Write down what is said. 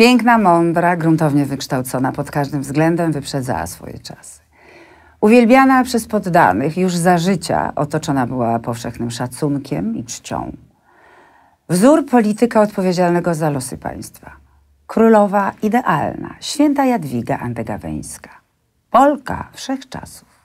Piękna, mądra, gruntownie wykształcona pod każdym względem, wyprzedzała swoje czasy. Uwielbiana przez poddanych, już za życia otoczona była powszechnym szacunkiem i czcią. Wzór polityka odpowiedzialnego za losy państwa. Królowa idealna, święta Jadwiga Andegaweńska. Polka wszechczasów.